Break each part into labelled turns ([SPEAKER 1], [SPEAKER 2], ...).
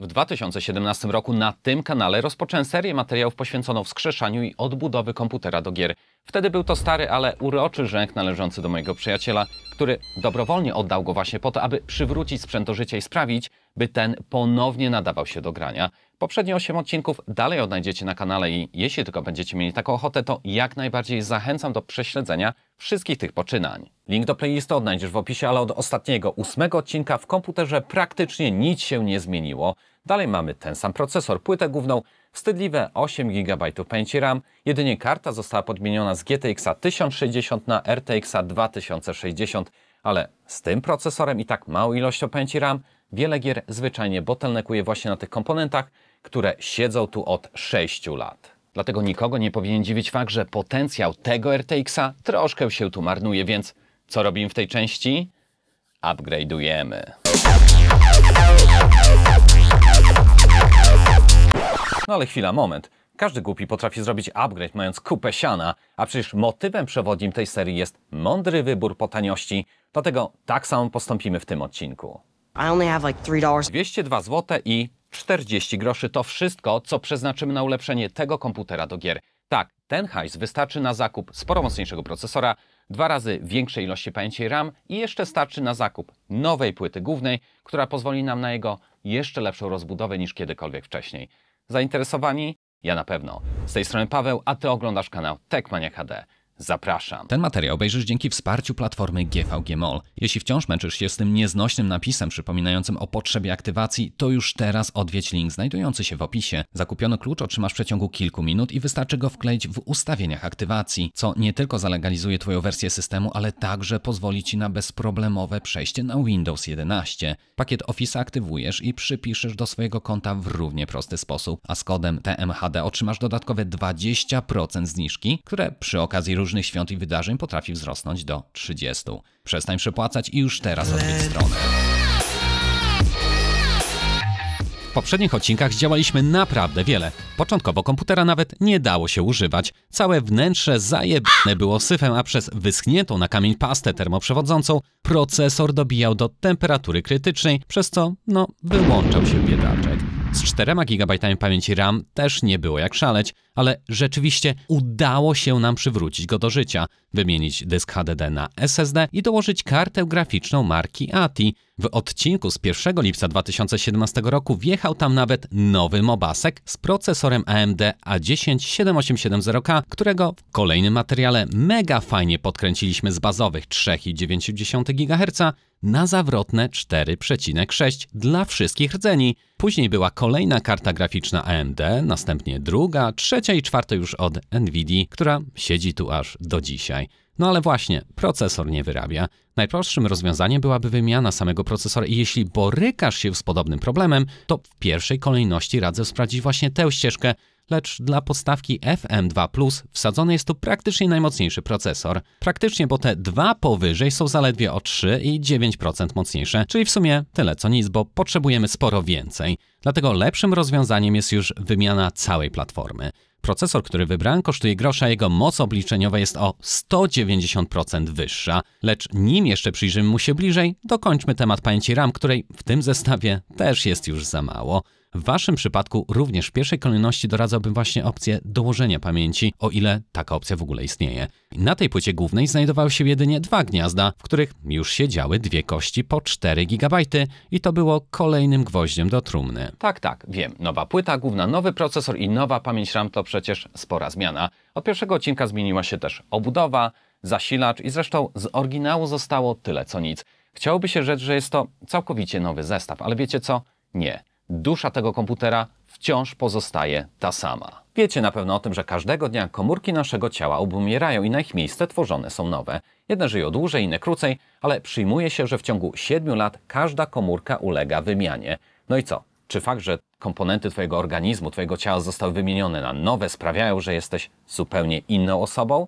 [SPEAKER 1] W 2017 roku na tym kanale rozpocząłem serię materiałów poświęconą wskrzeszaniu i odbudowy komputera do gier. Wtedy był to stary, ale uroczy rzęk należący do mojego przyjaciela, który dobrowolnie oddał go właśnie po to, aby przywrócić sprzęt do życia i sprawić, by ten ponownie nadawał się do grania. Poprzednie 8 odcinków dalej odnajdziecie na kanale i jeśli tylko będziecie mieli taką ochotę, to jak najbardziej zachęcam do prześledzenia wszystkich tych poczynań. Link do playlisty odnajdziesz w opisie, ale od ostatniego, ósmego odcinka w komputerze praktycznie nic się nie zmieniło. Dalej mamy ten sam procesor, płytę główną, wstydliwe 8 GB pamięci RAM, jedynie karta została podmieniona z GTX 1060 na RTX 2060, ale z tym procesorem i tak małą ilością pamięci RAM wiele gier zwyczajnie bottleneckuje właśnie na tych komponentach, które siedzą tu od 6 lat. Dlatego nikogo nie powinien dziwić fakt, że potencjał tego RTX-a troszkę się tu marnuje, więc co robimy w tej części? Upgrade'ujemy. No ale chwila, moment. Każdy głupi potrafi zrobić upgrade mając kupę siana, a przecież motywem przewodnim tej serii jest mądry wybór po taniości, dlatego tak samo postąpimy w tym odcinku. I only have like 202 zł i 40 groszy to wszystko, co przeznaczymy na ulepszenie tego komputera do gier. Tak, ten hajs wystarczy na zakup sporo mocniejszego procesora, dwa razy większej ilości pamięci RAM i jeszcze starczy na zakup nowej płyty głównej, która pozwoli nam na jego jeszcze lepszą rozbudowę niż kiedykolwiek wcześniej. Zainteresowani? Ja na pewno. Z tej strony Paweł, a Ty oglądasz kanał Techmania HD. Zapraszam. Ten materiał obejrzysz dzięki wsparciu platformy GVG Mall. Jeśli wciąż męczysz się z tym nieznośnym napisem przypominającym o potrzebie aktywacji, to już teraz odwiedź link znajdujący się w opisie. Zakupiony klucz otrzymasz w przeciągu kilku minut i wystarczy go wkleić w ustawieniach aktywacji, co nie tylko zalegalizuje Twoją wersję systemu, ale także pozwoli Ci na bezproblemowe przejście na Windows 11. Pakiet Office aktywujesz i przypiszesz do swojego konta w równie prosty sposób, a z kodem TMHD otrzymasz dodatkowe 20% zniżki, które przy okazji różnych świąt i wydarzeń potrafi wzrosnąć do 30. Przestań przepłacać i już teraz odwiedź stronę. W poprzednich odcinkach zdziałaliśmy naprawdę wiele. Początkowo komputera nawet nie dało się używać. Całe wnętrze zajebane było syfem, a przez wyschniętą na kamień pastę termoprzewodzącą procesor dobijał do temperatury krytycznej, przez co, no, wyłączał się biedaczek. Z 4 GB pamięci RAM też nie było jak szaleć, ale rzeczywiście udało się nam przywrócić go do życia, wymienić dysk HDD na SSD i dołożyć kartę graficzną marki ATI, w odcinku z 1 lipca 2017 roku wjechał tam nawet nowy Mobasek z procesorem AMD a 107870 k którego w kolejnym materiale mega fajnie podkręciliśmy z bazowych 3,9 GHz na zawrotne 4,6 dla wszystkich rdzeni. Później była kolejna karta graficzna AMD, następnie druga, trzecia i czwarta już od NVIDII, która siedzi tu aż do dzisiaj. No ale właśnie, procesor nie wyrabia. Najprostszym rozwiązaniem byłaby wymiana samego procesora i jeśli borykasz się z podobnym problemem, to w pierwszej kolejności radzę sprawdzić właśnie tę ścieżkę, lecz dla podstawki FM2 wsadzony jest tu praktycznie najmocniejszy procesor. Praktycznie, bo te dwa powyżej są zaledwie o 3 i 9% mocniejsze, czyli w sumie tyle co nic, bo potrzebujemy sporo więcej. Dlatego lepszym rozwiązaniem jest już wymiana całej platformy. Procesor, który wybrałem, kosztuje grosza, jego moc obliczeniowa jest o 190% wyższa. Lecz nim jeszcze przyjrzymy mu się bliżej, dokończmy temat pamięci RAM, której w tym zestawie też jest już za mało. W Waszym przypadku również w pierwszej kolejności doradzałbym właśnie opcję dołożenia pamięci, o ile taka opcja w ogóle istnieje. Na tej płycie głównej znajdowały się jedynie dwa gniazda, w których już siedziały dwie kości po 4 GB i to było kolejnym gwoździem do trumny. Tak, tak, wiem. Nowa płyta główna, nowy procesor i nowa pamięć RAM to przecież spora zmiana. Od pierwszego odcinka zmieniła się też obudowa, zasilacz i zresztą z oryginału zostało tyle co nic. Chciałoby się rzec, że jest to całkowicie nowy zestaw, ale wiecie co? Nie dusza tego komputera wciąż pozostaje ta sama. Wiecie na pewno o tym, że każdego dnia komórki naszego ciała obumierają i na ich miejsce tworzone są nowe. Jedne żyją dłużej, inne krócej, ale przyjmuje się, że w ciągu 7 lat każda komórka ulega wymianie. No i co? Czy fakt, że komponenty Twojego organizmu, Twojego ciała zostały wymienione na nowe, sprawiają, że jesteś zupełnie inną osobą?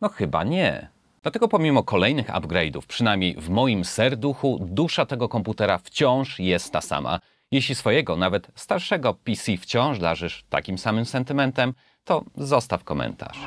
[SPEAKER 1] No chyba nie. Dlatego pomimo kolejnych upgrade'ów, przynajmniej w moim serduchu, dusza tego komputera wciąż jest ta sama. Jeśli swojego, nawet starszego PC wciąż darzysz takim samym sentymentem, to zostaw komentarz.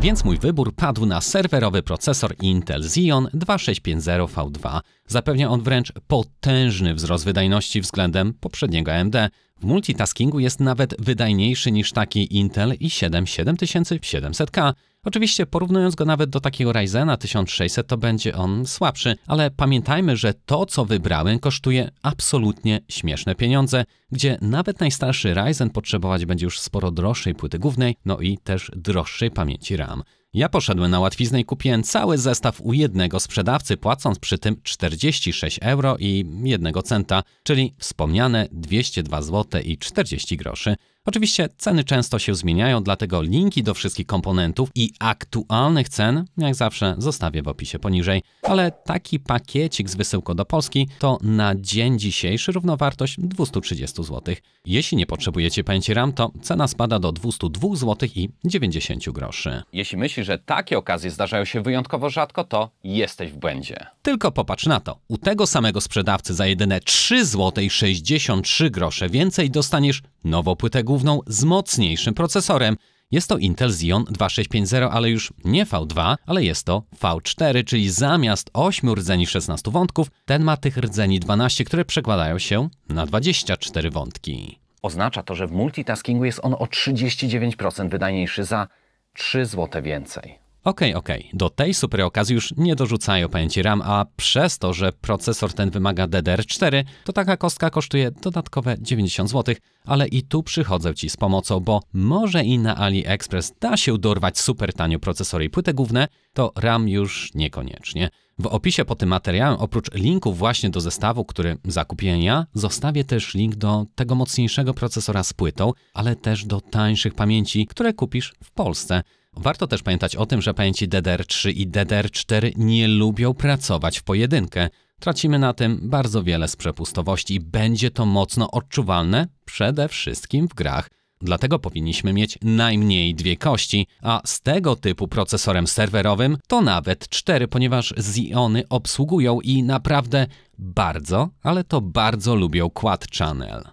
[SPEAKER 1] Więc mój wybór padł na serwerowy procesor Intel Xeon 2650V2 Zapewnia on wręcz potężny wzrost wydajności względem poprzedniego AMD. W multitaskingu jest nawet wydajniejszy niż taki Intel i7 7700K. Oczywiście porównując go nawet do takiego Ryzena 1600 to będzie on słabszy, ale pamiętajmy, że to co wybrałem kosztuje absolutnie śmieszne pieniądze, gdzie nawet najstarszy Ryzen potrzebować będzie już sporo droższej płyty głównej, no i też droższej pamięci RAM. Ja poszedłem na łatwiznę i kupiłem cały zestaw u jednego sprzedawcy, płacąc przy tym 46 euro i 1 centa, czyli wspomniane 202 zł i 40 groszy. Oczywiście ceny często się zmieniają, dlatego linki do wszystkich komponentów i aktualnych cen, jak zawsze, zostawię w opisie poniżej. Ale taki pakiecik z wysyłką do Polski to na dzień dzisiejszy równowartość 230 zł. Jeśli nie potrzebujecie pamięci RAM, to cena spada do 202 zł i 90 groszy. Jeśli myślisz, że takie okazje zdarzają się wyjątkowo rzadko, to jesteś w błędzie. Tylko popatrz na to. U tego samego sprzedawcy za jedyne 3 zł 63 grosze więcej dostaniesz nową płytę główną z mocniejszym procesorem. Jest to Intel Xeon 2650, ale już nie V2, ale jest to V4, czyli zamiast 8 rdzeni 16 wątków, ten ma tych rdzeni 12, które przekładają się na 24 wątki. Oznacza to, że w multitaskingu jest on o 39% wydajniejszy za 3 zł więcej. Okej, okay, okej. Okay. Do tej super okazji już nie dorzucają pamięci RAM, a przez to, że procesor ten wymaga DDR4, to taka kostka kosztuje dodatkowe 90 zł, ale i tu przychodzę Ci z pomocą, bo może i na AliExpress da się dorwać super tanio procesory i płyty główne, to RAM już niekoniecznie. W opisie po tym materiałem, oprócz linku właśnie do zestawu, który zakupiłem ja, zostawię też link do tego mocniejszego procesora z płytą, ale też do tańszych pamięci, które kupisz w Polsce. Warto też pamiętać o tym, że pamięci DDR3 i DDR4 nie lubią pracować w pojedynkę. Tracimy na tym bardzo wiele z przepustowości i będzie to mocno odczuwalne przede wszystkim w grach. Dlatego powinniśmy mieć najmniej dwie kości, a z tego typu procesorem serwerowym to nawet cztery, ponieważ Ziony obsługują i naprawdę bardzo, ale to bardzo lubią quad channel.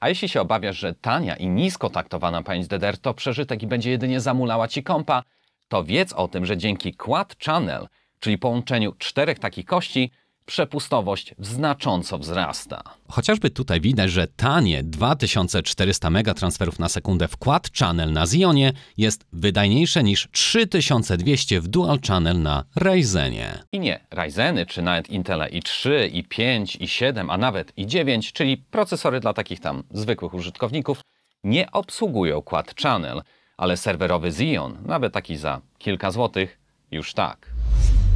[SPEAKER 1] A jeśli się obawiasz, że tania i nisko taktowana pamięć DDR to przeżytek i będzie jedynie zamulała ci kompa, to wiedz o tym, że dzięki Quad Channel, czyli połączeniu czterech takich kości, przepustowość znacząco wzrasta. Chociażby tutaj widać, że tanie 2400 megatransferów na sekundę wkład channel na Zionie jest wydajniejsze niż 3200 w dual channel na Ryzenie. I nie, Ryzeny czy nawet intel i3, i5, i7, a nawet i9, czyli procesory dla takich tam zwykłych użytkowników, nie obsługują quad channel, ale serwerowy Zion, nawet taki za kilka złotych, już tak.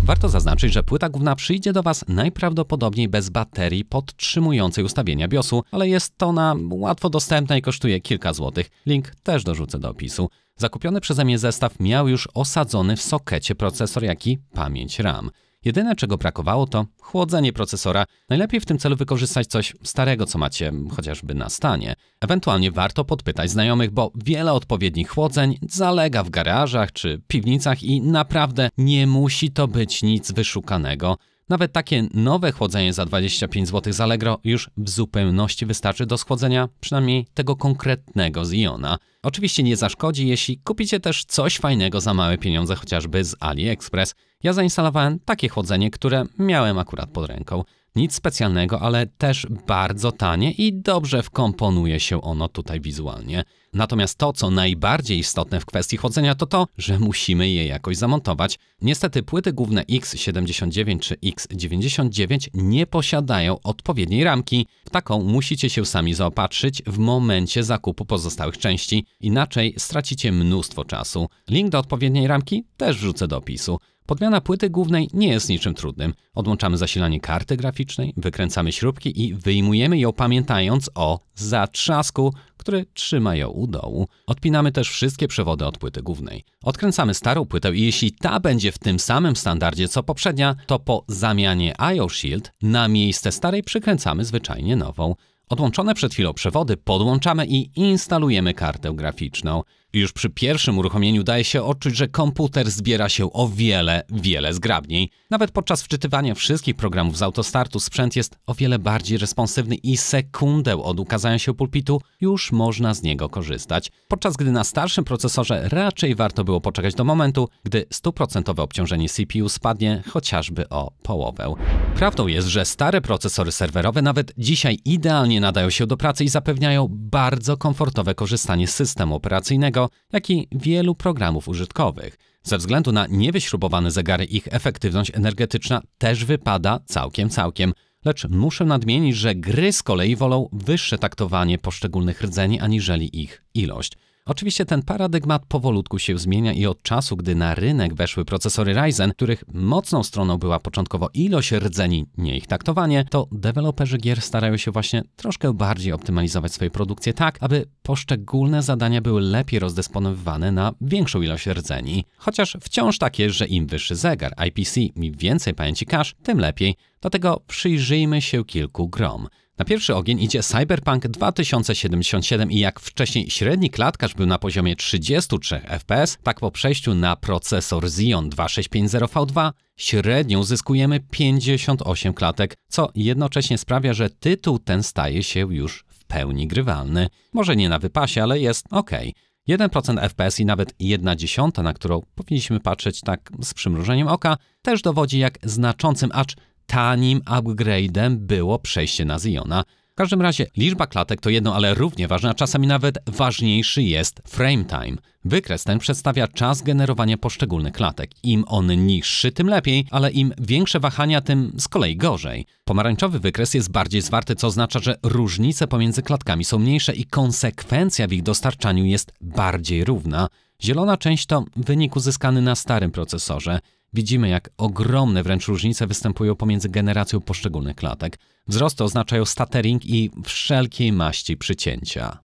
[SPEAKER 1] Warto zaznaczyć, że płyta główna przyjdzie do Was najprawdopodobniej bez baterii podtrzymującej ustawienia BIOSu, ale jest ona łatwo dostępna i kosztuje kilka złotych. Link też dorzucę do opisu. Zakupiony przeze mnie zestaw miał już osadzony w sokecie procesor, jak i pamięć RAM. Jedyne, czego brakowało, to chłodzenie procesora. Najlepiej w tym celu wykorzystać coś starego, co macie chociażby na stanie. Ewentualnie warto podpytać znajomych, bo wiele odpowiednich chłodzeń zalega w garażach czy piwnicach i naprawdę nie musi to być nic wyszukanego. Nawet takie nowe chłodzenie za 25 zł z Allegro już w zupełności wystarczy do schłodzenia przynajmniej tego konkretnego z Iona. Oczywiście nie zaszkodzi, jeśli kupicie też coś fajnego za małe pieniądze, chociażby z AliExpress. Ja zainstalowałem takie chłodzenie, które miałem akurat pod ręką. Nic specjalnego, ale też bardzo tanie i dobrze wkomponuje się ono tutaj wizualnie. Natomiast to, co najbardziej istotne w kwestii chłodzenia, to to, że musimy je jakoś zamontować. Niestety płyty główne X79 czy X99 nie posiadają odpowiedniej ramki. W taką musicie się sami zaopatrzyć w momencie zakupu pozostałych części, inaczej stracicie mnóstwo czasu. Link do odpowiedniej ramki też wrzucę do opisu. Podmiana płyty głównej nie jest niczym trudnym. Odłączamy zasilanie karty graficznej, wykręcamy śrubki i wyjmujemy ją pamiętając o zatrzasku, który trzyma ją u dołu. Odpinamy też wszystkie przewody od płyty głównej. Odkręcamy starą płytę i jeśli ta będzie w tym samym standardzie co poprzednia, to po zamianie IO Shield na miejsce starej przykręcamy zwyczajnie nową. Odłączone przed chwilą przewody podłączamy i instalujemy kartę graficzną. Już przy pierwszym uruchomieniu daje się odczuć, że komputer zbiera się o wiele, wiele zgrabniej. Nawet podczas wczytywania wszystkich programów z autostartu sprzęt jest o wiele bardziej responsywny i sekundę od ukazania się pulpitu już można z niego korzystać. Podczas gdy na starszym procesorze raczej warto było poczekać do momentu, gdy 100% obciążenie CPU spadnie chociażby o połowę. Prawdą jest, że stare procesory serwerowe nawet dzisiaj idealnie nadają się do pracy i zapewniają bardzo komfortowe korzystanie z systemu operacyjnego, Zero, jak i wielu programów użytkowych. Ze względu na niewyśrubowane zegary ich efektywność energetyczna też wypada całkiem całkiem. Lecz muszę nadmienić, że gry z kolei wolą wyższe taktowanie poszczególnych rdzeni aniżeli ich ilość. Oczywiście ten paradygmat powolutku się zmienia i od czasu, gdy na rynek weszły procesory Ryzen, których mocną stroną była początkowo ilość rdzeni, nie ich taktowanie, to deweloperzy gier starają się właśnie troszkę bardziej optymalizować swoje produkcje tak, aby poszczególne zadania były lepiej rozdysponowywane na większą ilość rdzeni. Chociaż wciąż tak jest, że im wyższy zegar IPC im więcej pamięci cache, tym lepiej, dlatego przyjrzyjmy się kilku grom. Na pierwszy ogień idzie Cyberpunk 2077 i jak wcześniej średni klatkarz był na poziomie 33 fps, tak po przejściu na procesor Xeon 2650V2 średnio uzyskujemy 58 klatek, co jednocześnie sprawia, że tytuł ten staje się już w pełni grywalny. Może nie na wypasie, ale jest ok. 1% FPS i nawet 1 dziesiąta, na którą powinniśmy patrzeć tak z przymrużeniem oka, też dowodzi jak znaczącym, acz tanim upgrade'em było przejście na Ziona. W każdym razie liczba klatek to jedno, ale równie ważne, a czasami nawet ważniejszy jest frame time. Wykres ten przedstawia czas generowania poszczególnych klatek. Im on niższy, tym lepiej, ale im większe wahania, tym z kolei gorzej. Pomarańczowy wykres jest bardziej zwarty, co oznacza, że różnice pomiędzy klatkami są mniejsze i konsekwencja w ich dostarczaniu jest bardziej równa. Zielona część to wynik uzyskany na starym procesorze widzimy, jak ogromne wręcz różnice występują pomiędzy generacją poszczególnych klatek. Wzrosty oznaczają stuttering i wszelkiej maści przycięcia.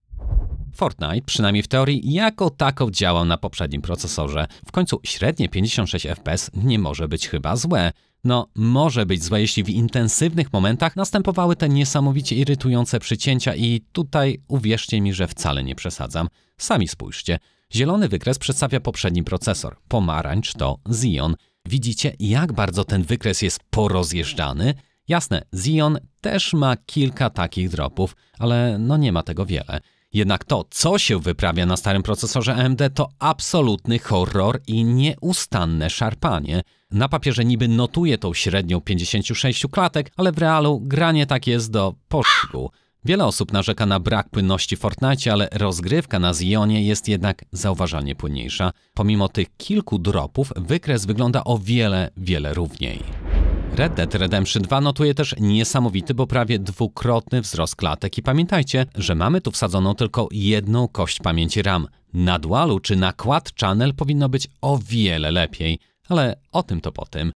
[SPEAKER 1] Fortnite, przynajmniej w teorii, jako tako działał na poprzednim procesorze. W końcu średnie 56 FPS nie może być chyba złe. No, może być złe, jeśli w intensywnych momentach następowały te niesamowicie irytujące przycięcia i tutaj uwierzcie mi, że wcale nie przesadzam. Sami spójrzcie. Zielony wykres przedstawia poprzedni procesor, pomarańcz to Xeon. Widzicie, jak bardzo ten wykres jest porozjeżdżany? Jasne, Zion też ma kilka takich dropów, ale no nie ma tego wiele. Jednak to, co się wyprawia na starym procesorze AMD, to absolutny horror i nieustanne szarpanie. Na papierze niby notuje tą średnią 56 klatek, ale w realu granie tak jest do poszgu. Wiele osób narzeka na brak płynności w Fortnite, ale rozgrywka na Zionie jest jednak zauważalnie płynniejsza. Pomimo tych kilku dropów, wykres wygląda o wiele, wiele równiej. Red Dead Redemption 2 notuje też niesamowity, bo prawie dwukrotny wzrost klatek i pamiętajcie, że mamy tu wsadzoną tylko jedną kość pamięci RAM. Na dualu czy na quad channel powinno być o wiele lepiej, ale o tym to po tym.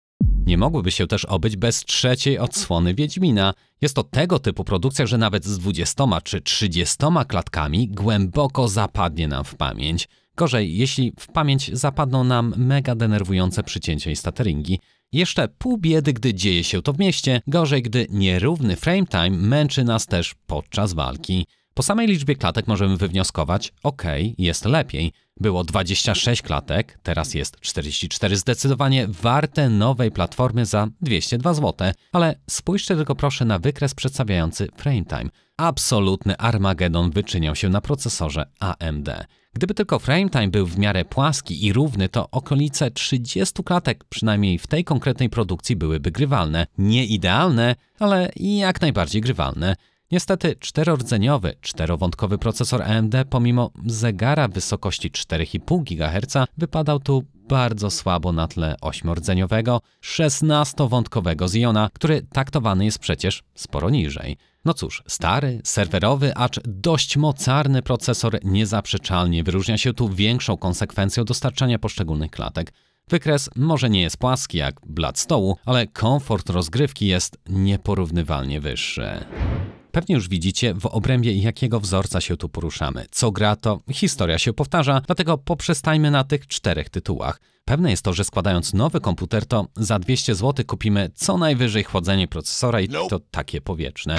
[SPEAKER 1] Nie mogłyby się też obyć bez trzeciej odsłony Wiedźmina. Jest to tego typu produkcja, że nawet z 20 czy 30 klatkami głęboko zapadnie nam w pamięć. Gorzej, jeśli w pamięć zapadną nam mega denerwujące przycięcia i stateringi. Jeszcze pół biedy, gdy dzieje się to w mieście, gorzej, gdy nierówny frame time męczy nas też podczas walki. Po samej liczbie klatek możemy wywnioskować, ok, jest lepiej. Było 26 klatek, teraz jest 44, zdecydowanie warte nowej platformy za 202 zł. Ale spójrzcie tylko proszę na wykres przedstawiający Frame Time. Absolutny Armagedon wyczyniał się na procesorze AMD. Gdyby tylko Frame Time był w miarę płaski i równy, to okolice 30 klatek, przynajmniej w tej konkretnej produkcji, byłyby grywalne. Nie idealne, ale jak najbardziej grywalne. Niestety czterordzeniowy, czterowątkowy procesor AMD pomimo zegara wysokości 4,5 GHz wypadał tu bardzo słabo na tle ośmiordzeniowego, 16-wątkowego Ziona, który taktowany jest przecież sporo niżej. No cóż, stary, serwerowy, acz dość mocarny procesor niezaprzeczalnie wyróżnia się tu większą konsekwencją dostarczania poszczególnych klatek. Wykres może nie jest płaski jak blat stołu, ale komfort rozgrywki jest nieporównywalnie wyższy. Pewnie już widzicie, w obrębie jakiego wzorca się tu poruszamy. Co gra, to historia się powtarza, dlatego poprzestajmy na tych czterech tytułach. Pewne jest to, że składając nowy komputer, to za 200 zł kupimy co najwyżej chłodzenie procesora i to takie powietrzne.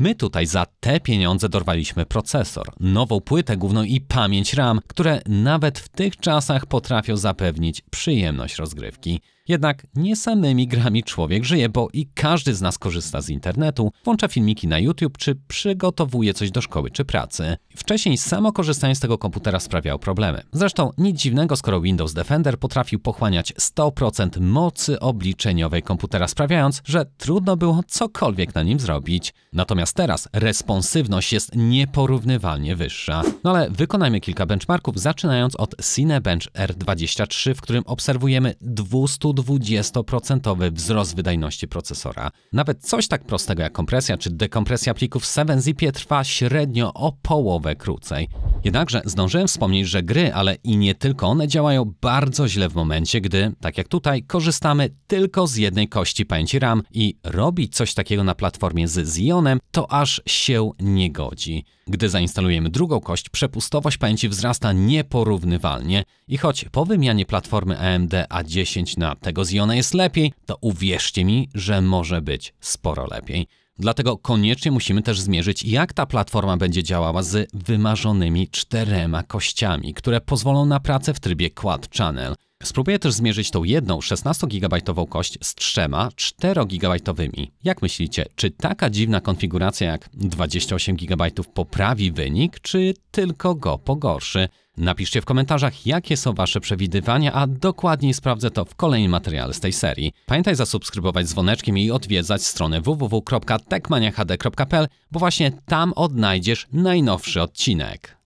[SPEAKER 1] My tutaj za te pieniądze dorwaliśmy procesor, nową płytę główną i pamięć RAM, które nawet w tych czasach potrafią zapewnić przyjemność rozgrywki. Jednak nie samymi grami człowiek żyje, bo i każdy z nas korzysta z internetu, włącza filmiki na YouTube czy przygotowuje coś do szkoły czy pracy. Wcześniej samo korzystanie z tego komputera sprawiało problemy. Zresztą nic dziwnego, skoro Windows Defender potrafił pochłaniać 100% mocy obliczeniowej komputera, sprawiając, że trudno było cokolwiek na nim zrobić. Natomiast teraz responsywność jest nieporównywalnie wyższa. No ale wykonajmy kilka benchmarków, zaczynając od Cinebench R23, w którym obserwujemy 200 120% wzrost wydajności procesora. Nawet coś tak prostego jak kompresja czy dekompresja plików w 7 zip trwa średnio o połowę krócej. Jednakże zdążyłem wspomnieć, że gry, ale i nie tylko one działają bardzo źle w momencie, gdy, tak jak tutaj, korzystamy tylko z jednej kości pamięci RAM i robić coś takiego na platformie z Xeonem to aż się nie godzi. Gdy zainstalujemy drugą kość, przepustowość pamięci wzrasta nieporównywalnie i choć po wymianie platformy AMD A10 na tego z Jona jest lepiej, to uwierzcie mi, że może być sporo lepiej. Dlatego koniecznie musimy też zmierzyć, jak ta platforma będzie działała z wymarzonymi czterema kościami, które pozwolą na pracę w trybie Quad Channel. Spróbuję też zmierzyć tą jedną 16GB kość z trzema 4GB. Jak myślicie, czy taka dziwna konfiguracja jak 28GB poprawi wynik, czy tylko go pogorszy? Napiszcie w komentarzach, jakie są Wasze przewidywania, a dokładniej sprawdzę to w kolejnym materiale z tej serii. Pamiętaj zasubskrybować dzwoneczkiem i odwiedzać stronę www.techmaniahd.pl, bo właśnie tam odnajdziesz najnowszy odcinek.